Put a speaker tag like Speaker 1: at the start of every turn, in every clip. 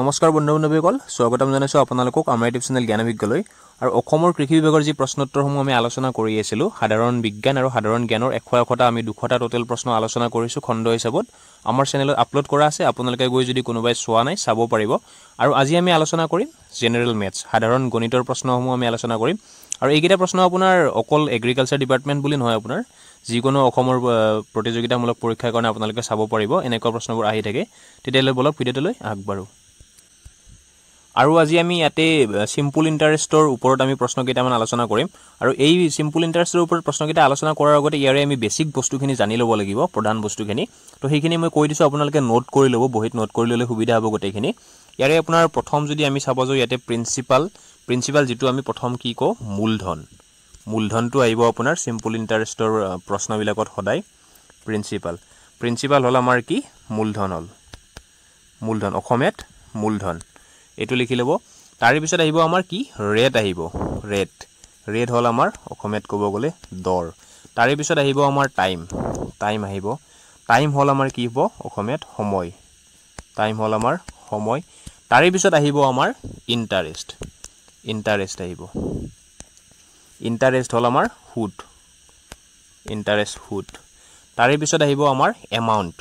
Speaker 1: নমস্কাৰ বন্ধু বান্ধৱীসকল স্বাগতম জনাইছোঁ আপোনালোকক আমাৰ ইউটিউব চেনেল জ্ঞান অভিজ্ঞলৈ আৰু অসমৰ কৃষি বিভাগৰ যি প্ৰশ্নোত্তৰসমূহ আমি আলোচনা কৰি আছিলোঁ সাধাৰণ বিজ্ঞান আৰু সাধাৰণ জ্ঞানৰ এশ এশটা আমি দুশটা টোটেল প্ৰশ্ন আলোচনা কৰিছোঁ খণ্ড হিচাপত আমাৰ চেনেলত আপলোড কৰা আছে আপোনালোকে গৈ যদি কোনোবাই চোৱা নাই চাব পাৰিব আৰু আজি আমি আলোচনা কৰিম জেনেৰেল মেথছ সাধাৰণ গণিতৰ প্ৰশ্নসমূহ আমি আলোচনা কৰিম আৰু এইকেইটা প্ৰশ্ন আপোনাৰ অকল এগ্ৰিকালচাৰ ডিপাৰ্টমেণ্ট বুলি নহয় আপোনাৰ যিকোনো অসমৰ প্ৰতিযোগিতামূলক পৰীক্ষাৰ কাৰণে আপোনালোকে চাব পাৰিব এনেকুৱা প্ৰশ্নবোৰ আহি থাকে তেতিয়াহ'লে বলক ভিডিঅ'টোলৈ আগবাঢ়ো আৰু আজি আমি ইয়াতে চিম্পুল ইণ্টাৰেষ্টৰ ওপৰত আমি প্ৰশ্ন কেইটামান আলোচনা কৰিম আৰু এই চিম্পুল ইণ্টাৰেষ্টৰ ওপৰত প্ৰশ্নকেইটা আলোচনা কৰাৰ আগতে ইয়াৰে আমি বেছিক বস্তুখিনি জানি ল'ব লাগিব প্ৰধান বস্তুখিনি তো সেইখিনি মই কৈ দিছোঁ আপোনালোকে নোট কৰি ল'ব বহীত নোট কৰি ল'লে সুবিধা হ'ব গোটেইখিনি ইয়াৰে আপোনাৰ প্ৰথম যদি আমি চাব যাওঁ ইয়াতে প্ৰিন্সিপাল প্ৰিন্সিপাল যিটো আমি প্ৰথম কি কওঁ মূলধন মূলধনটো আহিব আপোনাৰ চিম্পুল ইণ্টাৰেষ্টৰ প্ৰশ্নবিলাকত সদায় প্ৰিন্সিপাল প্ৰিন্সিপাল হ'ল আমাৰ কি মূলধন হ'ল মূলধন অসমীয়াত মূলধন এইটো লিখি ল'ব তাৰে পিছত আহিব আমাৰ কি ৰেট আহিব ৰেট ৰেট হ'ল আমাৰ অসমীয়াত ক'ব গ'লে দৰ তাৰে পিছত আহিব আমাৰ টাইম টাইম আহিব টাইম হ'ল আমাৰ কি হ'ব অসমীয়াত সময় টাইম হ'ল আমাৰ সময় তাৰে পিছত আহিব আমাৰ ইণ্টাৰেষ্ট ইণ্টাৰেষ্ট আহিব ইণ্টাৰেষ্ট হ'ল আমাৰ সুদ ইণ্টাৰেষ্ট সুদ তাৰে পিছত আহিব আমাৰ এমাউণ্ট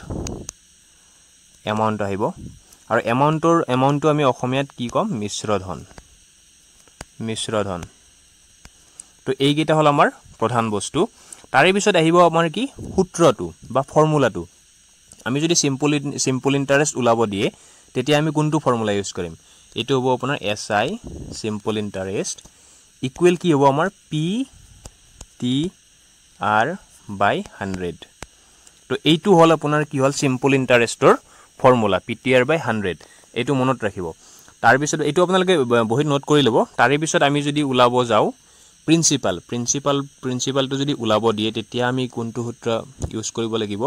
Speaker 1: এমাউণ্ট আহিব আৰু এমাউণ্টৰ এমাউণ্টটো আমি অসমীয়াত কি ক'ম মিশ্ৰ ধন মিশ্ৰ ধন তো এইকেইটা হ'ল আমাৰ প্ৰধান বস্তু তাৰে পিছত আহিব আমাৰ কি সূত্ৰটো বা ফৰ্মুলাটো আমি যদি চিম্পল চিম্পল ইণ্টাৰেষ্ট ওলাব দিয়ে তেতিয়া আমি কোনটো ফৰ্মুলা ইউজ কৰিম এইটো হ'ব আপোনাৰ S I simple interest equal কি হ'ব আমাৰ P T R by hundred তো এইটো হ'ল আপোনাৰ কি হ'ল চিম্পল ইণ্টাৰেষ্টৰ formula P T R by hundred এইটো মনত ৰাখিব তাৰপিছত এইটো আপোনালোকে বহীত নোট কৰি ল'ব তাৰে পিছত আমি যদি ওলাব যাওঁ প্ৰিন্সিপাল প্ৰিন্সিপাল প্ৰিন্সিপালটো যদি ওলাব দিয়ে তেতিয়া আমি কোনটো সূত্ৰ ইউজ কৰিব লাগিব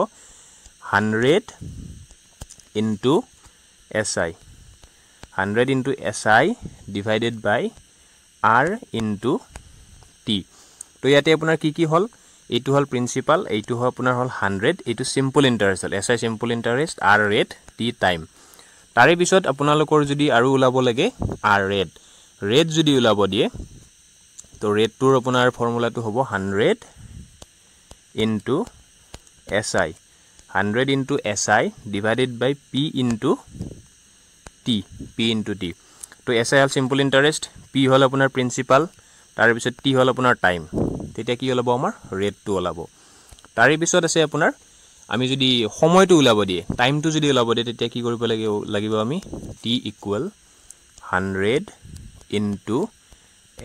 Speaker 1: hundred into S I hundred into S I divided by R into T তো ইয়াতে আপোনাৰ কি কি হ'ল এইটো হ'ল প্ৰিন্সিপাল এইটো হ'ল আপোনাৰ হ'ল হাণ্ড্ৰেড এইটো চিম্পল ইণ্টাৰেষ্ট হ'ল S I simple interest R rate T time তাৰে পিছত আপোনালোকৰ যদি আৰু ওলাব লাগে আৰ ৰেড ৰেড যদি ওলাব দিয়ে তো ৰেডটোৰ আপোনাৰ ফৰ্মুলাটো হ'ব hundred into S I hundred into S I divided by P into T P into T তো এছ আই হ'ল চিম্পল ইণ্টাৰেষ্ট পি হ'ল আপোনাৰ প্ৰিন্সিপাল তাৰপিছত টি হ'ল আপোনাৰ টাইম তেতিয়া কি ওলাব আমাৰ ৰেটটো ওলাব তাৰে পিছত আছে আপোনাৰ আমি যদি সময়টো ওলাব দিয়ে টাইমটো যদি ওলাব দিয়ে তেতিয়া কি কৰিব লাগিব লাগিব আমি T equal hundred into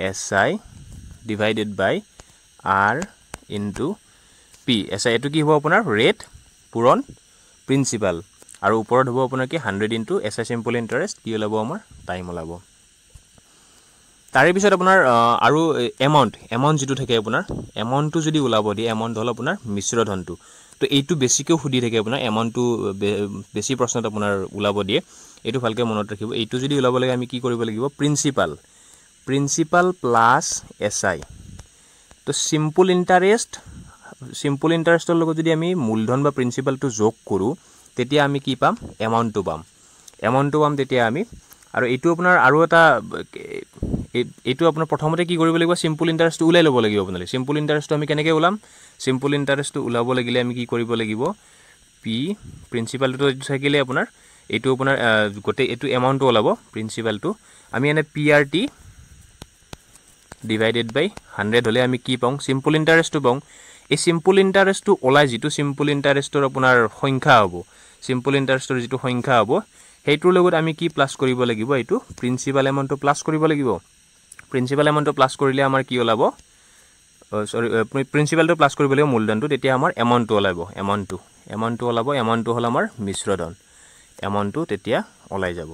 Speaker 1: S I divided by R into P S I এইটো কি হ'ব আপোনাৰ ৰেট পূৰণ প্ৰিন্সিপাল আৰু ওপৰত হ'ব আপোনাৰ কি hundred into S I simple interest কি ওলাব আমাৰ টাইম ওলাব তাৰে পিছত আপোনাৰ আৰু এমাউণ্ট এমাউণ্ট যিটো থাকে আপোনাৰ এমাউণ্টটো যদি ওলাব দিয়ে এমাউণ্ট হ'ল আপোনাৰ মিশ্ৰ ধনটো তো এইটো বেছিকৈ সুধি থাকে আপোনাৰ এমাউণ্টটো বেছি প্ৰশ্নত আপোনাৰ ওলাব দিয়ে এইটো ভালকৈ মনত ৰাখিব এইটো যদি ওলাব লাগে আমি কি কৰিব লাগিব principal principal plus S I তো চিম্পুল ইণ্টাৰেষ্ট চিম্পুল ইণ্টাৰেষ্টৰ লগত যদি আমি মূলধন বা প্ৰিন্সিপালটো যোগ কৰোঁ তেতিয়া আমি কি পাম এমাউণ্টটো পাম এমাউণ্টটো পাম তেতিয়া আমি আৰু এইটো আপোনাৰ আৰু এটা এইটো আপোনাৰ প্ৰথমতে কি কৰিব লাগিব চিম্পুল ইণ্টাৰেষ্ট ওলাই ল'ব লাগিব আপোনালোকে চিম্পুল ইণ্টাৰেষ্টটো আমি কেনেকৈ ওলাম চিম্পুল ইণ্টাৰেষ্টটো ওলাব লাগিলে আমি কি কৰিব লাগিব পি প্ৰিন্সিপালটো এইটো থাকিলে আপোনাৰ এইটো আপোনাৰ গোটেই এইটো এমাউণ্টটো ওলাব প্ৰিন্সিপালটো আমি এনে P R T divided by hundred হ'লে আমি কি পাওঁ চিম্পুল ইণ্টাৰেষ্টটো পাওঁ এই চিম্পুল ইণ্টাৰেষ্টটো ওলাই যিটো চিম্পুল ইণ্টাৰেষ্টৰ আপোনাৰ সংখ্যা হ'ব চিম্পুল ইণ্টাৰেষ্টৰ যিটো সংখ্যা হ'ব সেইটোৰ লগত আমি কি প্লাছ কৰিব লাগিব এইটো প্ৰিন্সিপাল এমাউণ্টটো প্লাছ কৰিব লাগিব প্ৰিন্সিপাল এমাউণ্টটো প্লাছ কৰিলে আমাৰ কি ওলাব চৰি প্ৰিন্সিপালটো প্লাছ কৰিব লাগিব মূলধনটো তেতিয়া আমাৰ এমাউণ্টটো ওলাব এমাউণ্টটো এমাউণ্টটো ওলাব এমাউণ্টটো হ'ল আমাৰ মিশ্ৰধন এমাউণ্টটো তেতিয়া ওলাই যাব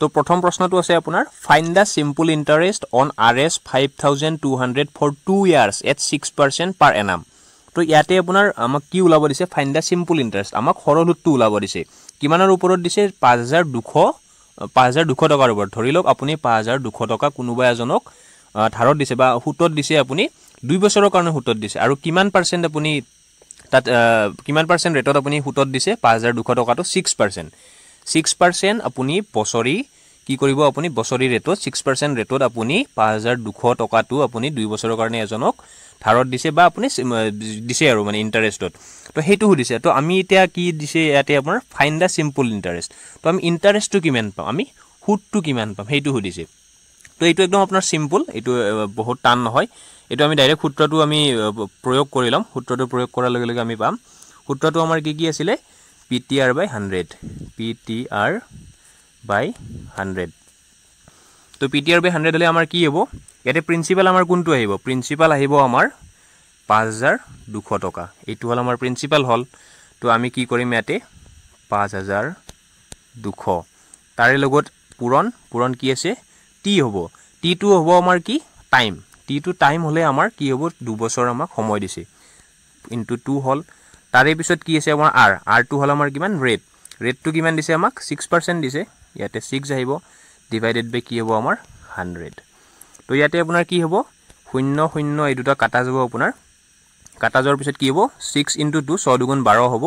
Speaker 1: তো প্ৰথম প্ৰশ্নটো আছে আপোনাৰ find the simple interest on R S five thousand two hundred for two years at six percent per annum তো ইয়াতে আপোনাৰ আমাক কি ওলাব দিছে ফাইন দ্য চিম্পুল ইণ্টাৰেষ্ট আমাক সৰলোতটো ওলাব দিছে কিমানৰ ওপৰত দিছে পাঁচ হাজাৰ দুশ পাঁচ হাজাৰ দুশ টকাৰ ওপৰত ধৰি লওক আপুনি পাঁচ হাজাৰ দুশ টকা কোনোবা এজনক ধাৰত দিছে বা সুতত দিছে আপুনি দুই বছৰৰ কাৰণে সুতত দিছে আৰু কিমান পাৰ্চেণ্ট আপুনি তাত কিমান পাৰ্চেণ্ট ৰেটত আপুনি সুতত দিছে পাঁচ হাজাৰ দুশ টকাটো ছিক্স পাৰ্চেণ্ট ছিক্স পাৰ্চেণ্ট আপুনি বছৰি কি কৰিব আপুনি বছৰি ৰেটত ছিক্স পাৰ্চেণ্ট ৰেটত আপুনি পাঁচ হাজাৰ দুশ টকাটো আপুনি দুই বছৰৰ কাৰণে এজনক ধাৰত দিছে বা আপুনি দিছে আৰু মানে ইণ্টাৰেষ্টত তো সেইটো সুধিছে তো আমি এতিয়া কি দিছে ইয়াতে আপোনাৰ ফাইন দ্য চিম্পল ইণ্টাৰেষ্ট তো আমি ইণ্টাৰেষ্টটো কিমান পাম আমি সুদটো কিমান পাম সেইটো সুধিছে তো এইটো একদম আপোনাৰ চিম্পল এইটো বহুত টান নহয় এইটো আমি ডাইৰেক্ট সূত্ৰটো আমি প্ৰয়োগ কৰি ল'ম সূত্ৰটো প্ৰয়োগ কৰাৰ লগে লগে আমি পাম সূত্ৰটো আমাৰ কি কি আছিলে P T R by hundred P T R by hundred তো P T R by hundred হ'লে আমাৰ কি হ'ব ইয়াতে প্ৰিন্সিপাল আমাৰ কোনটো আহিব প্ৰিন্সিপাল আহিব আমাৰ পাঁচ হাজাৰ দুশ টকা এইটো হ'ল আমাৰ প্ৰিন্সিপাল হ'ল তো আমি কি কৰিম ইয়াতে পাঁচ হাজাৰ দুশ তাৰে লগত পূৰণ পূৰণ কি আছে টি হ'ব টিটো হ'ব আমাৰ কি টাইম টিটো টাইম হ'লে আমাৰ কি হ'ব দুবছৰ আমাক সময় দিছে ইনটু টু হ'ল তাৰে পিছত কি আছে আমাৰ আৰ আৰটো হ'ল আমাৰ কিমান ৰেট ৰেটটো কিমান দিছে আমাক ছিক্স পাৰ্চেণ্ট দিছে ইয়াতে ছিক্স আহিব ডিভাইডেড বাই কি হ'ব আমাৰ হাণ্ড্ৰেড তো ইয়াতে আপোনাৰ কি হ'ব শূন্য শূন্য এই দুটা কাটা যাব আপোনাৰ কাটা যোৱাৰ পিছত কি হ'ব ছিক্স ইণ্টু টু ছয় দুগুণ বাৰ হ'ব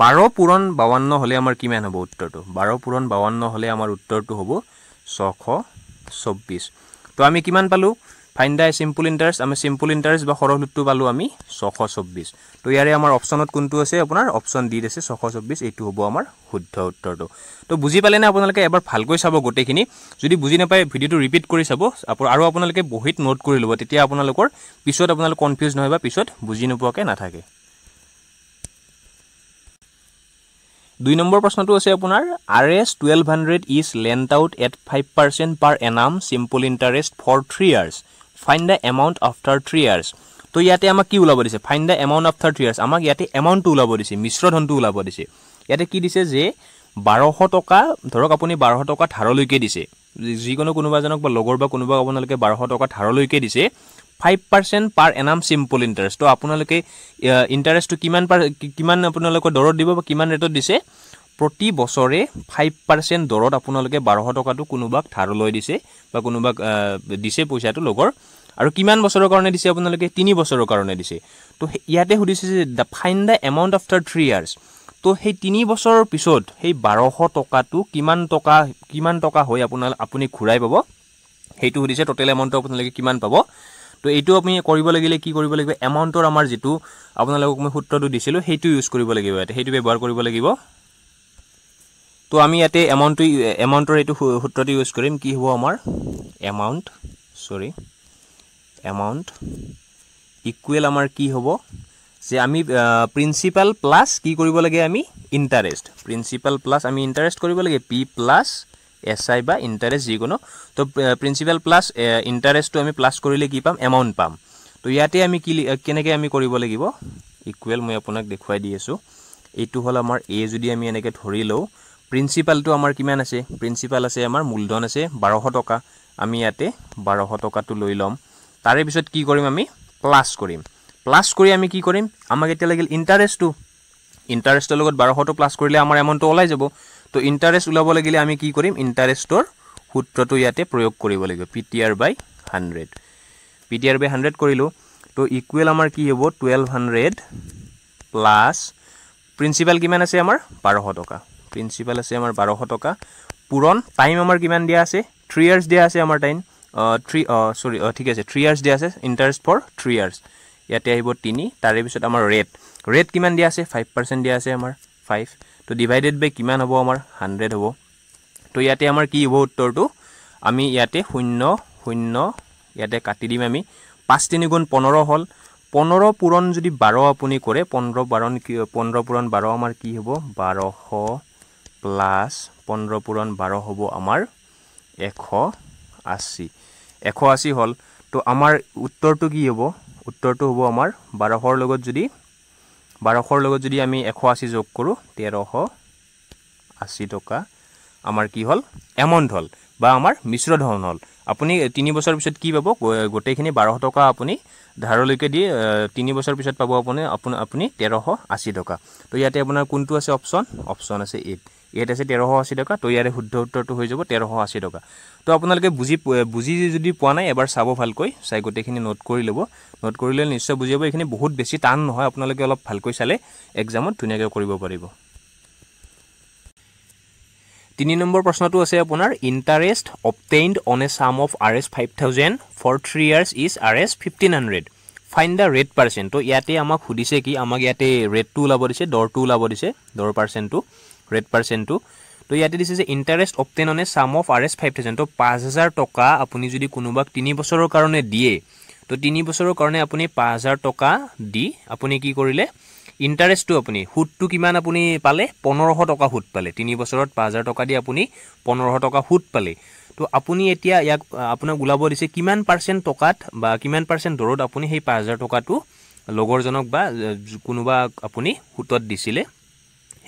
Speaker 1: বাৰ পূৰণ বাৱন্ন হ'লে আমাৰ কিমান হ'ব উত্তৰটো বাৰ পূৰণ বাৱন্ন হ'লে আমাৰ উত্তৰটো হ'ব ছশ চৌব্বিছ তো আমি কিমান পালোঁ ফাইণ্ড দ্য চিম্পুল ইণ্টাৰেষ্ট আমি চিম্পুল ইণ্টাৰেষ্ট বা সৰহ সুতটো পালোঁ আমি ছশ চৌব্বিছ তো ইয়াৰে আমাৰ অপশ্যনত কোনটো আছে আপোনাৰ অপশ্যন ডিত আছে ছশ চৌব্বিছ এইটো হ'ব আমাৰ শুদ্ধ উত্তৰটো তো বুজি পালেনে আপোনালোকে এবাৰ ভালকৈ চাব গোটেইখিনি যদি বুজি নাপায় ভিডিঅ'টো ৰিপিট কৰি চাব আৰু আপোনালোকে বহীত নোট কৰি ল'ব তেতিয়া আপোনালোকৰ পিছত আপোনালোক কনফিউজ নহয় বা পিছত বুজি নোপোৱাকৈ নাথাকে দুই নম্বৰ প্ৰশ্নটো আছে আপোনাৰ R S twelve hundred is lent out at five percent per annum simple interest for three years find the amount after three years তো ইয়াতে আমাক কি ওলাব দিছে ফাইণ্ড দ্য এমাউণ্ট আফটাৰ থাৰ থ্ৰী ইয়াৰ্ছ আমাক ইয়াতে এমাউণ্টটো ওলাব দিছে মিশ্ৰ ধনটো ওলাব দিছে ইয়াতে কি দিছে যে বাৰশ টকা ধৰক আপুনি বাৰশ টকা ধাৰলৈকে দিছে যিকোনো কোনোবাজনক বা লগৰ বা কোনোবা আপোনালোকে বাৰশ টকা ধাৰলৈকে দিছে five percent per annum simple interest তো আপোনালোকে ইণ্টাৰেষ্টটো কিমান পাৰ কিমান আপোনালোকৰ দৰত দিব বা কিমান ৰেটত দিছে প্ৰতি বছৰে ফাইভ পাৰ্চেণ্ট দৰত আপোনালোকে বাৰশ টকাটো কোনোবাক ধাৰলৈ দিছে বা কোনোবাক দিছে পইচাটো লগৰ আৰু কিমান বছৰৰ কাৰণে দিছে আপোনালোকে তিনি বছৰৰ কাৰণে দিছে তো ইয়াতে সুধিছে যে the find the amount after three years তো সেই তিনি বছৰৰ পিছত সেই বাৰশ টকাটো কিমান টকা কিমান টকা হৈ আপোনালোক আপুনি ঘূৰাই পাব সেইটো সুধিছে ট'টেল এমাউণ্টটো আপোনালোকে কিমান পাব তো এইটো আপুনি কৰিব লাগিলে কি কৰিব লাগিব এমাউণ্টৰ আমাৰ যিটো আপোনালোকক মই সূত্ৰটো দিছিলোঁ সেইটো ইউজ কৰিব লাগিব ইয়াতে সেইটো ব্যৱহাৰ কৰিব লাগিব তো আমি ইয়াতে এমাউণ্টটো এমাউণ্টৰ এইটো সূত্ৰটো ইউজ কৰিম কি হ'ব আমাৰ এমাউণ্ট চৰি এমাউণ্ট ইকুৱেল আমাৰ কি হ'ব যে আমি প্ৰিন্সিপাল প্লাছ কি কৰিব লাগে আমি ইণ্টাৰেষ্ট প্ৰিন্সিপাল প্লাছ আমি ইণ্টাৰেষ্ট কৰিব লাগে পি প্লাছ এছ আই বা ইণ্টাৰেষ্ট যিকোনো তো প্ৰিন্সিপাল প্লাছ ইণ্টাৰেষ্টটো আমি প্লাছ কৰিলে কি পাম এমাউণ্ট পাম তো ইয়াতে আমি কি কেনেকৈ আমি কৰিব লাগিব ইকুৱেল মই আপোনাক দেখুৱাই দি আছোঁ এইটো হ'ল আমাৰ এ যদি আমি এনেকৈ ধৰি লওঁ প্ৰিন্সিপালটো আমাৰ কিমান আছে প্ৰিন্সিপাল আছে আমাৰ মূলধন আছে বাৰশ টকা আমি ইয়াতে বাৰশ টকাটো লৈ ল'ম তাৰে পিছত কি কৰিম আমি প্লাছ কৰিম প্লাছ কৰি আমি কি কৰিম আমাক এতিয়া লাগিল ইণ্টাৰেষ্টটো ইণ্টাৰেষ্টৰ লগত বাৰশটো প্লাছ কৰিলে আমাৰ এমাউণ্টটো ওলাই যাব তো ইণ্টাৰেষ্ট ওলাব লাগিলে আমি কি কৰিম ইণ্টাৰেষ্টৰ সূত্ৰটো ইয়াতে প্ৰয়োগ কৰিব লাগিব P T R by hundred P T R by hundred কৰিলোঁ তো ইকুৱেল আমাৰ কি হ'ব টুৱেল্ভ হাণ্ড্ৰেড প্লাছ প্ৰিন্সিপাল কিমান আছে আমাৰ বাৰশ টকা প্ৰিন্সিপাল আছে আমাৰ বাৰশ টকা পূৰণ টাইম আমাৰ কিমান দিয়া আছে থ্ৰী ইয়াৰ্ছ দিয়া আছে আমাৰ টাইম থ্ৰী চৰি ঠিক আছে থ্ৰী ইয়াৰ্ছ দিয়া আছে ইণ্টাৰেষ্ট ফৰ থ্ৰী ইয়াৰ্ছ ইয়াতে আহিব তিনি তাৰে পিছত আমাৰ ৰেট ৰেট কিমান দিয়া আছে ফাইভ পাৰ্চেণ্ট দিয়া আছে আমাৰ ফাইভ ত' ডিভাইডেড বাই কিমান হ'ব আমাৰ হাণ্ড্ৰেড হ'ব ত' ইয়াতে আমাৰ কি হ'ব উত্তৰটো আমি ইয়াতে শূন্য শূন্য ইয়াতে কাটি দিম আমি পাঁচ তিনিগুণ পোন্ধৰ হ'ল পোন্ধৰ পূৰণ যদি বাৰ আপুনি কৰে পোন্ধৰ বাৰণ পোন্ধৰ পূৰণ বাৰ আমাৰ কি হ'ব বাৰশ প্লাস পনেরো পূরণ বারো হব আমার এশ আশি এশ আশি হল তো আমার উত্তরটা কি হব উত্তরটা হব আমার বারোশর যদি বারোশর যদি আমি এশ আশি যোগ করো তেরশ আশি টাকা আমার কি হল এমাউন্ট হল বা আমার মিশ্র ধন হল আপনি তিন বছর পিছত কি পাব গোটেখিনি বারোশ টাকা আপনি ধারলৈকে দিয়ে তিন বছর পিছত পাব আপনি আপনি তেরশ আশি টাকা তো ইয়াতে আপনার কোনটো আছে অপশন অপশন আছে এইট ইয়াত আছে তেৰশ আশী টকা তো ইয়াৰে শুদ্ধ উত্তৰটো হৈ যাব তেৰশ আশী টকা তো আপোনালোকে বুজি বুজি যদি পোৱা নাই এবাৰ চাব ভালকৈ চাই গোটেইখিনি নোট কৰি ল'ব নোট কৰি ল'লে নিশ্চয় বুজি যাব এইখিনি বহুত বেছি টান নহয় আপোনালোকে অলপ ভালকৈ চালে এক্সামত ধুনীয়াকৈ কৰিব পাৰিব তিনি নম্বৰ প্ৰশ্নটো আছে আপোনাৰ interest অপটেইণ্ড on a sum of R S five thousand for three years is R S fifteen hundred find the rate percent তো ইয়াতে আমাক সুধিছে কি আমাক ইয়াতে ৰেটটো ওলাব দিছে দৰটো ওলাব দিছে দৰ পাৰ্চেণ্টটো ৰেট পাৰ্চেণ্টটো তো ইয়াতে দিছে যে interest obtained on a sum of R S five thousand তো পাঁচ হাজাৰ টকা আপুনি যদি কোনোবাক তিনি বছৰৰ কাৰণে দিয়ে তো তিনি বছৰৰ কাৰণে আপুনি পাঁচ হাজাৰ টকা দি আপুনি কি কৰিলে ইণ্টাৰেষ্টটো আপুনি সুতটো কিমান আপুনি পালে পোন্ধৰশ টকা সুত পালে তিনি বছৰত পাঁচ হাজাৰ টকা দি আপুনি পোন্ধৰশ টকা সুত পালে তো আপুনি এতিয়া ইয়াক আপোনাক ওলাব দিছে কিমান পাৰ্চেণ্ট টকাত বা কিমান পাৰ্চেণ্ট দৰত আপুনি সেই পাঁচ হাজাৰ টকাটো লগৰজনক বা কোনোবা আপুনি সুতত দিছিলে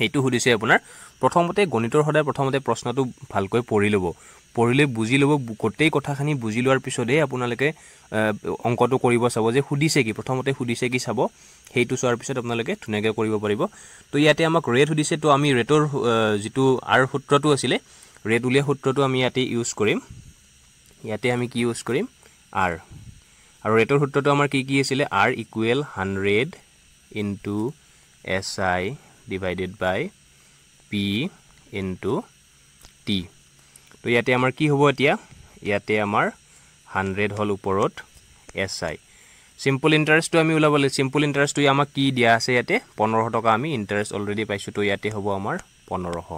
Speaker 1: সেইটো সুধিছে আপোনাৰ প্ৰথমতে গণিতৰ সদায় প্ৰথমতে প্ৰশ্নটো ভালকৈ পঢ়ি ল'ব পঢ়িলে বুজি ল'ব গোটেই কথাখিনি বুজি লোৱাৰ পিছতহে আপোনালোকে অংকটো কৰিব চাব যে সুধিছে কি প্ৰথমতে সুধিছে কি চাব সেইটো চোৱাৰ পিছত আপোনালোকে ধুনীয়াকৈ কৰিব পাৰিব তো ইয়াতে আমাক ৰেট সুধিছে তো আমি ৰেটৰ যিটো আৰ সূত্ৰটো আছিলে ৰেট উলিয়া সূত্ৰটো আমি ইয়াতে ইউজ কৰিম ইয়াতে আমি কি ইউজ কৰিম আৰ আৰু ৰেটৰ সূত্ৰটো আমাৰ কি কি আছিলে R equal hundred into S I divided by P into T তো ইয়াতে আমাৰ কি হ'ব এতিয়া ইয়াতে আমাৰ হাণ্ড্ৰেড হ'ল ওপৰত এছ আই চিম্পল ইণ্টাৰেষ্টটো আমি ওলাব লাগিব চিম্পল ইণ্টাৰেষ্টটো আমাক কি দিয়া আছে ইয়াতে পোন্ধৰশ টকা আমি ইণ্টাৰেষ্ট অলৰেডি পাইছোঁ তো ইয়াতে হ'ব আমাৰ পোন্ধৰশ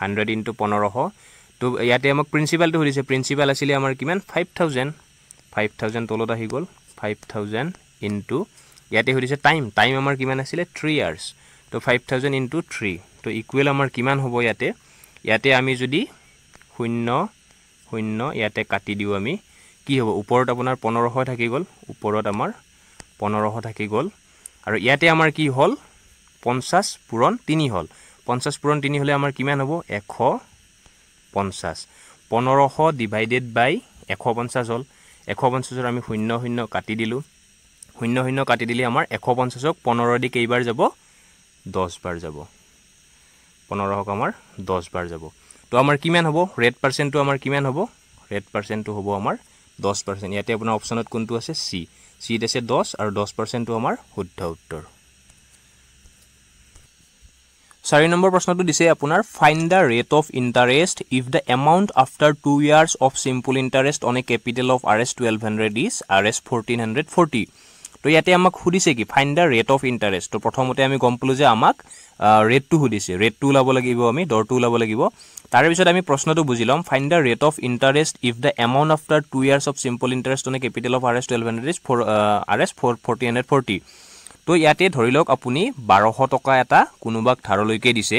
Speaker 1: হাণ্ড্ৰেড ইনটু পোন্ধৰশ তো ইয়াতে আমাক প্ৰিন্সিপালটো সুধিছে প্ৰিন্সিপাল আছিলে আমাৰ কিমান ফাইভ থাউজেণ্ড ফাইভ থাউজেণ্ড তলত আহি গ'ল ফাইভ থাউজেণ্ড ইনটু ইয়াতে সুধিছে টাইম টাইম আমাৰ কিমান আছিলে থ্ৰী আৱাৰ্ছ তো ফাইভ থাউজেণ্ড ইণ্টু থ্ৰী তো ইকুৱেল আমাৰ কিমান হ'ব ইয়াতে ইয়াতে আমি যদি শূন্য শূন্য ইয়াতে কাটি দিওঁ আমি কি হ'ব ওপৰত আপোনাৰ পোন্ধৰশ থাকি গ'ল ওপৰত আমাৰ পোন্ধৰশ থাকি গ'ল আৰু ইয়াতে আমাৰ কি হ'ল পঞ্চাছ পূৰণ তিনি হ'ল পঞ্চাছ পূৰণ তিনি হ'লে আমাৰ কিমান হ'ব এশ পঞ্চাছ পোন্ধৰশ ডিভাইডেড বাই এশ পঞ্চাছ হ'ল এশ পঞ্চাছত আমি শূন্য শূন্য কাটি দিলোঁ শূন্য শূন্য কাটি দিলে আমাৰ এশ পঞ্চাছক পোন্ধৰ দি কেইবাৰ যাব 10 বাৰ যাব 15 হক আমাৰ 10 বাৰ যাব তো আমাৰ কিমান হ'ব ৰেড পাৰ্সেন্টটো আমাৰ কিমান হ'ব ৰেড পাৰ্সেন্টটো হ'ব আমাৰ 10% ইয়াতে আপোনাৰ অপচনত কোনটো আছে সি সি দেছে 10 আৰু 10%টো আমাৰ শুদ্ধ উত্তৰ 4 নম্বৰ প্ৰশ্নটো দিছে আপোনাৰ find the rate of interest if the amount after 2 years of simple interest on a capital of R S 1200 is R S 1440 তো ইয়াতে আমাক সুধিছে কি find the rate of interest তো প্ৰথমতে আমি গম পালোঁ যে আমাক ৰেটটো সুধিছে ৰেটটো ওলাব লাগিব আমি দৰটো ওলাব লাগিব তাৰে পিছত আমি প্ৰশ্নটো বুজি ল'ম find the rate of interest if the amount after two years of simple interest মানে capital of R S twelve hundred is four R S four forty hundred forty তো ইয়াতে ধৰি লওক আপুনি বাৰশ টকা এটা কোনোবাক ধাৰলৈকে দিছে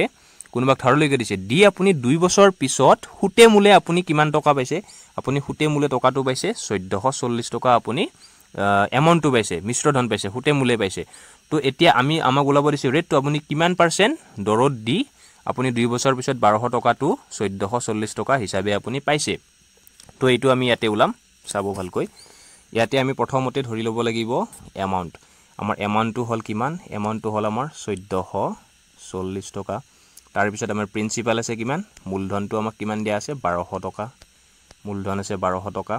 Speaker 1: কোনোবাক ধাৰলৈকে দিছে দি আপুনি দুই বছৰ পিছত সুতে মূলে আপুনি কিমান টকা পাইছে আপুনি সুতে মূলে টকাটো পাইছে চৈধ্যশ চল্লিছ টকা আপুনি এমাউণ্টটো পাইছে মিশ্ৰ ধন পাইছে সুতে মূলে পাইছে তো এতিয়া আমি আমাক ওলাব দিছোঁ ৰেটটো আপুনি কিমান পাৰ্চেণ্ট দৰত দি আপুনি দুই বছৰৰ পিছত বাৰশ টকাটো চৈধ্যশ চল্লিছ টকা হিচাপে আপুনি পাইছে তো এইটো আমি ইয়াতে ওলাম চাব ভালকৈ ইয়াতে আমি প্ৰথমতে ধৰি ল'ব লাগিব এমাউণ্ট আমাৰ এমাউণ্টটো হ'ল কিমান এমাউণ্টটো হ'ল আমাৰ চৈধ্যশ চল্লিছ টকা তাৰপিছত আমাৰ প্ৰিন্সিপাল আছে কিমান মূলধনটো আমাক কিমান দিয়া আছে বাৰশ টকা মূলধন আছে বাৰশ টকা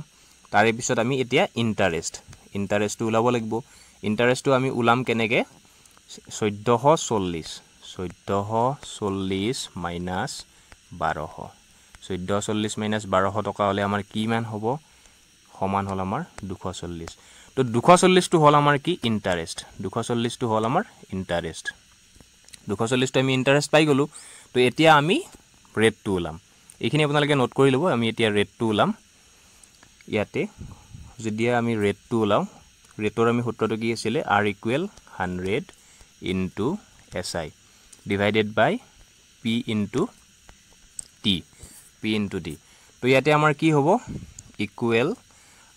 Speaker 1: তাৰে পিছত আমি এতিয়া ইণ্টাৰেষ্ট ইণ্টাৰেষ্টটো ওলাব লাগিব ইণ্টাৰেষ্টটো আমি ওলাম কেনেকৈ চৈধ্যশ চল্লিছ চৈধ্যশ চল্লিছ মাইনাছ বাৰশ চৈধ্য চল্লিছ মাইনাছ বাৰশ টকা হ'লে আমাৰ কিমান হ'ব সমান হ'ল আমাৰ দুশ চল্লিছ তো দুশ চল্লিছটো হ'ল আমাৰ কি ইণ্টাৰেষ্ট দুশ চল্লিছটো হ'ল আমাৰ ইণ্টাৰেষ্ট দুশ চল্লিছটো আমি ইণ্টাৰেষ্ট পাই গ'লোঁ তো এতিয়া আমি ৰেটটো ওলাম এইখিনি আপোনালোকে নোট কৰি ল'ব আমি এতিয়া ৰেটটো ওলাম ইয়াতে যেতিয়া আমি ৰেটটো ওলাওঁ ৰেটৰ আমি সূত্ৰটো কি আছিলে R equal hundred into S I divided by P into T P into T তো ইয়াতে আমাৰ কি হ'ব ইকুৱেল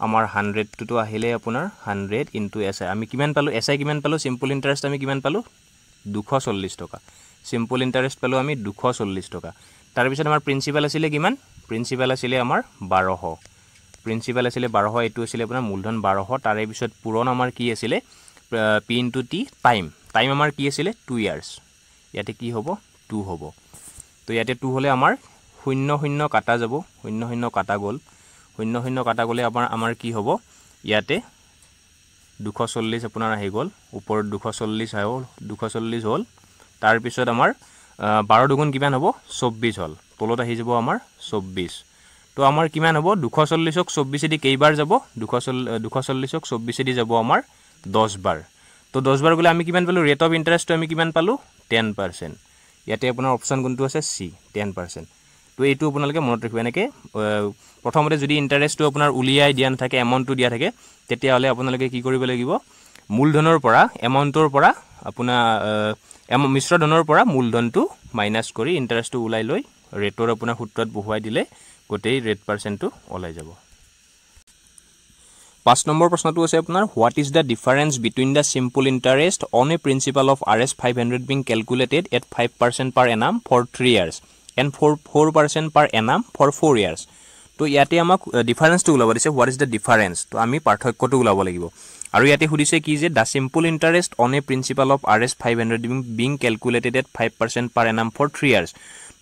Speaker 1: আমাৰ হাণ্ড্ৰেডটোতো আহিলে আপোনাৰ হাণ্ড্ৰেড ইনটু এছ আই আমি কিমান পালোঁ এছ আই কিমান পালোঁ চিম্পল ইণ্টাৰেষ্ট আমি কিমান পালোঁ দুশ চল্লিছ টকা চিম্পল ইণ্টাৰেষ্ট পালোঁ আমি দুশ চল্লিছ টকা তাৰপিছত আমাৰ প্ৰিঞ্চিপাল আছিলে কিমান প্ৰিঞ্চিপাল আছিলে আমাৰ বাৰশ প্ৰিন্সিপাল আছিলে বাৰশ এইটো আছিলে আপোনাৰ মূলধন বাৰশ তাৰে পিছত পূৰণ আমাৰ কি আছিলে P into T time time আমাৰ কি আছিলে টু ইয়াৰ্ছ ইয়াতে কি হ'ব টু হ'ব তো ইয়াতে টু হ'লে আমাৰ শূন্য শূন্য কাটা যাব শূন্য শূন্য কাটা গ'ল শূন্য শূন্য কাটা গ'লে আমাৰ আমাৰ কি হ'ব ইয়াতে দুশ চল্লিছ আপোনাৰ আহি গ'ল ওপৰত দুশ চল্লিছ আহ দুশ চল্লিছ হ'ল তাৰপিছত আমাৰ বাৰ দুগুণ কিমান হ'ব চৌব্বিছ হ'ল তলত আহি যাব আমাৰ চৌব্বিছ তো আমাৰ কিমান হ'ব দুশ চল্লিছক চৌব্বিছেদি কেইবাৰ যাব দুশ চল্লি দুশ চল্লিছক চৌব্বিছেদি যাব আমাৰ দহবাৰ তো দহবাৰ গ'লে আমি কিমান পালোঁ ৰেট অফ ইণ্টাৰেষ্টটো আমি কিমান পালোঁ টেন পাৰ্চেণ্ট ইয়াতে আপোনাৰ অপশ্যন কোনটো আছে চি টেন পাৰ্চেণ্ট তো এইটো আপোনালোকে মনত ৰাখিব এনেকৈ প্ৰথমতে যদি ইণ্টাৰেষ্টটো আপোনাৰ উলিয়াই দিয়া নাথাকে এমাউণ্টটো দিয়া থাকে তেতিয়াহ'লে আপোনালোকে কি কৰিব লাগিব মূলধনৰ পৰা এমাউণ্টৰ পৰা আপোনাৰ মিশ্ৰধনৰ পৰা মূলধনটো মাইনাছ কৰি ইণ্টাৰেষ্টটো ওলাই লৈ ৰেটৰ আপোনাৰ সূত্ৰত বহুৱাই দিলে গোটেই ৰেড পাৰ্চেণ্টটো ওলাই যাব পাঁচ নম্বৰ প্ৰশ্নটো আছে আপোনাৰ what is the difference between the simple interest on a principal of R S five hundred being calculated at five percent per annum for three years and four four percent per annum for four years তো ইয়াতে আমাক ডিফাৰেঞ্চটো ওলাব দিছে what is the difference তো আমি পাৰ্থক্যটো ওলাব লাগিব আৰু ইয়াতে সুধিছে কি যে the simple interest on a principal of R S five hundred being being calculated at five percent per annum for three years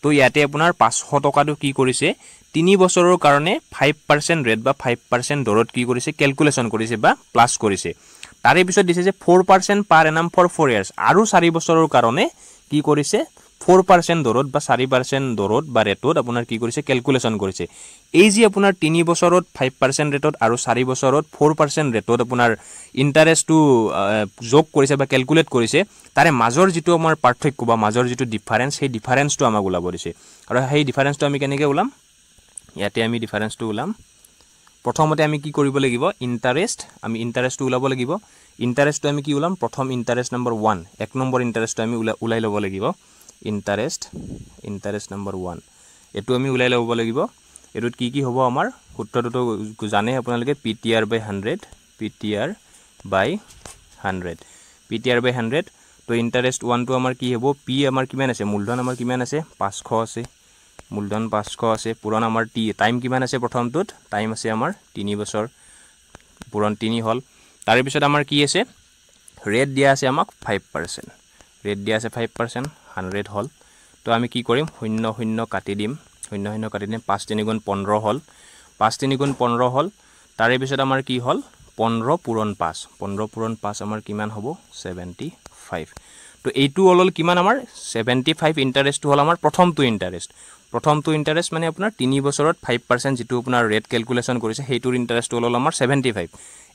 Speaker 1: তো ইয়াতে আপোনাৰ পাঁচশ টকাটো কি কৰিছে তিনি বছৰৰ কাৰণে ফাইভ পাৰ্চেণ্ট ৰেট বা ফাইভ পাৰ্চেণ্ট দৰত কি কৰিছে কেলকুলেশ্যন কৰিছে বা প্লাছ কৰিছে তাৰে পিছত দিছে যে four percent per annum for four years আৰু চাৰি বছৰৰ কাৰণে কি কৰিছে ফ'ৰ পাৰ্চেণ্ট দৰত বা চাৰি পাৰ্চেণ্ট দৰত বা ৰেটত আপোনাৰ কি কৰিছে কেলকুলেশ্যন কৰিছে এই যি আপোনাৰ তিনি বছৰত ফাইভ পাৰ্চেণ্ট ৰেটত আৰু চাৰি বছৰত ফ'ৰ পাৰ্চেণ্ট ৰেটত আপোনাৰ ইণ্টাৰেষ্টটো যোগ কৰিছে বা কেলকুলেট কৰিছে তাৰে মাজৰ যিটো আমাৰ পাৰ্থক্য বা মাজৰ যিটো ডিফাৰেঞ্চ সেই ডিফাৰেঞ্চটো আমাক ওলাব দিছে আৰু সেই ডিফাৰেঞ্চটো আমি কেনেকৈ ওলাম ইয়াতে আমি ডিফাৰেঞ্চটো ওলাম প্ৰথমতে আমি কি কৰিব লাগিব ইণ্টাৰেষ্ট আমি ইণ্টাৰেষ্টটো ওলাব লাগিব ইণ্টাৰেষ্টটো আমি কি ওলাম প্ৰথম ইণ্টাৰেষ্ট নম্বৰ ওৱান এক নম্বৰ ইণ্টাৰেষ্টটো আমি ওলাই ওলাই ল'ব লাগিব ইণ্টাৰেষ্ট ইণ্টাৰেষ্ট নম্বৰ ওৱান এইটো আমি ওলাই ল'ব লাগিব এইটোত কি কি হ'ব আমাৰ সূত্ৰটোতো জানে আপোনালোকে P T R by hundred P T R by hundred P T R by hundred ত' ইণ্টাৰেষ্ট ওৱানটো আমাৰ কি হ'ব পি আমাৰ কিমান আছে মূলধন আমাৰ কিমান আছে পাঁচশ আছে মূলধন পাঁচশ আছে পূৰণ আমাৰ টি টাইম কিমান আছে প্ৰথমটোত টাইম আছে আমাৰ তিনি বছৰ পূৰণ তিনি হ'ল তাৰপিছত আমাৰ কি আছে ৰেট দিয়া আছে আমাক ফাইভ পাৰ্চেণ্ট ৰেট দিয়া আছে ফাইভ পাৰ্চেণ্ট হাণ্ড্ৰেড হ'ল তো আমি কি কৰিম শূন্য শূন্য কাটি দিম শূন্য শূন্য কাটি দিম পাঁচ তিনিগুণ পোন্ধৰ হ'ল পাঁচ তিনিগুণ পোন্ধৰ হ'ল তাৰে পিছত আমাৰ কি হ'ল পোন্ধৰ পূৰণ পাঁচ পোন্ধৰ পূৰণ পাঁচ আমাৰ কিমান হ'ব ছেভেণ্টি ফাইভ তো এইটো হ'ল কিমান আমাৰ ছেভেণ্টি ফাইভ ইণ্টাৰেষ্টটো হ'ল আমাৰ প্ৰথমটো ইণ্টাৰেষ্ট প্ৰথমটো ইণ্টাৰেষ্ট মানে আপোনাৰ তিনি বছৰত ফাইভ পাৰ্চেণ্ট যিটো আপোনাৰ ৰেট কেলকুলেশ্যন কৰিছে সেইটোৰ ইণ্টাৰেষ্টটো হ'ল আমাৰ ছেভেণ্টি ফাইভ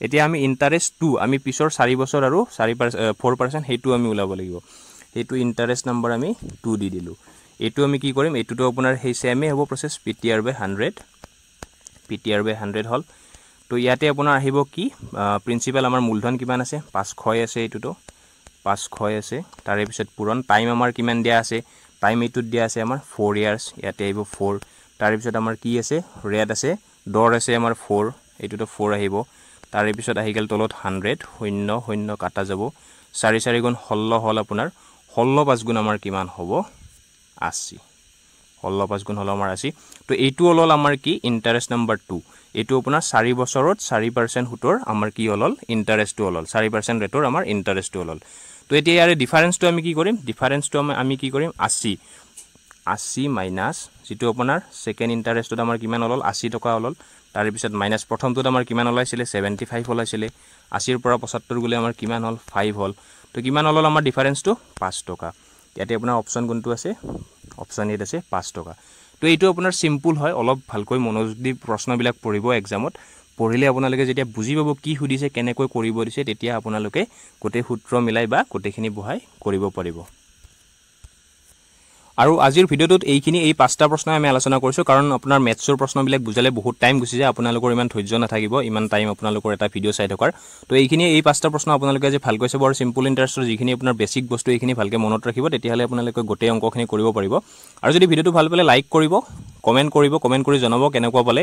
Speaker 1: এতিয়া আমি ইণ্টাৰেষ্ট টু আমি পিছৰ চাৰি বছৰ আৰু চাৰি পাৰ ফ'ৰ পাৰ্চেণ্ট সেইটো আমি ওলাব লাগিব সেইটো ইণ্টাৰেষ্ট নম্বৰ আমি টু দি দিলোঁ এইটো আমি কি কৰিম এইটোতো আপোনাৰ সেই ছেমেই হ'ব process P T R by hundred P T R by hundred হ'ল তো ইয়াতে আপোনাৰ আহিব কি প্ৰিন্সিপাল আমাৰ মূলধন কিমান আছে পাঁচশই আছে এইটোতো পাঁচশই আছে তাৰে পিছত পূৰণ টাইম আমাৰ কিমান দিয়া আছে টাইম এইটোত দিয়া আছে আমাৰ ফ'ৰ ইয়াৰ্ছ ইয়াতে আহিব ফ'ৰ তাৰপিছত আমাৰ কি আছে ৰেড আছে দৰ আছে আমাৰ ফ'ৰ এইটোতো ফ'ৰ আহিব তাৰে পিছত আহি গ'ল তলত হাণ্ড্ৰেড শূন্য শূন্য কাটা যাব চাৰি চাৰিগুণ ষোল্ল হ'ল আপোনাৰ ষোল্ল পাঁচগুণ আমাৰ কিমান হ'ব আশী ষোল্ল পাঁচগুণ হ'ল আমাৰ আশী তো এইটো অলল আমাৰ কি ইণ্টাৰেষ্ট নাম্বাৰ টু এইটো আপোনাৰ চাৰি বছৰত চাৰি পাৰ্চেণ্ট সুতৰ আমাৰ কি অলল ইণ্টাৰেষ্টটো অলল চাৰি পাৰ্চেণ্ট ৰেটৰ আমাৰ ইণ্টাৰেষ্টটো অলল তো এতিয়া ইয়াৰে ডিফাৰেঞ্চটো আমি কি কৰিম ডিফাৰেঞ্চটো আমি কি কৰিম আশী আশী মাইনাছ যিটো আপোনাৰ ছেকেণ্ড ইণ্টাৰেষ্টত আমাৰ কিমান ওলাল আশী টকা ওলাল তাৰপিছত মাইনাছ প্ৰথমটোত আমাৰ কিমান ওলাইছিলে ছেভেণ্টি ফাইভ ওলাইছিলে আশীৰ পৰা পঁচাত্তৰ গ'লে আমাৰ কিমান হ'ল ফাইভ হ'ল তো কিমান ওলাল আমাৰ ডিফাৰেঞ্চটো পাঁচ টকা ইয়াতে আপোনাৰ অপশ্যন কোনটো আছে অপশ্যন ইয়াত আছে পাঁচ টকা তো এইটো আপোনাৰ চিম্পুল হয় অলপ ভালকৈ মনোযোগ দি প্ৰশ্নবিলাক পঢ়িব এক্সামত পঢ়িলে আপোনালোকে যেতিয়া বুজি পাব কি সুধিছে কেনেকৈ কৰিব দিছে তেতিয়া আপোনালোকে গোটেই সূত্ৰ মিলাই বা গোটেইখিনি বহাই কৰিব পাৰিব আৰু আজিৰ ভিডিঅ'টোত এইখিনি এই পাঁচটা প্ৰশ্ন আমি আলোচনা কৰিছোঁ কাৰণ আপোনাৰ মেথছৰ প্ৰশ্নবিলাক বুজালে বহুত টাইম গুচি যায় আপোনালোকৰ ইমান ধৈৰ্য নাথাকিব ইমান টাইম আপোনালোকৰ এটা ভিডিঅ' চাই থকাৰ তো এইখিনি এই পাঁচটা প্ৰশ্ন আপোনালোকে যে ভালকৈ চাব আৰু চিম্পল ইণ্টাৰেষ্টৰ যিখিনি আপোনাৰ বেছিক বস্তু এইখিনি ভালকৈ মনত ৰাখিব তেতিয়াহ'লে আপোনালোকে গোটেই অংকখিনি কৰিব পাৰিব আৰু যদি ভিডিঅ'টো ভাল পালে লাইক কৰিব কমেণ্ট কৰিব কমেণ্ট কৰি জনাব কেনেকুৱা পালে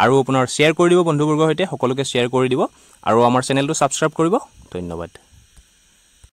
Speaker 1: আৰু আপোনাৰ শ্বেয়াৰ কৰি দিব বন্ধুবৰ্গৰ সৈতে সকলোকে শ্বেয়াৰ কৰি দিব আৰু আমাৰ চেনেলটো ছাবস্ক্ৰাইব কৰিব ধন্যবাদ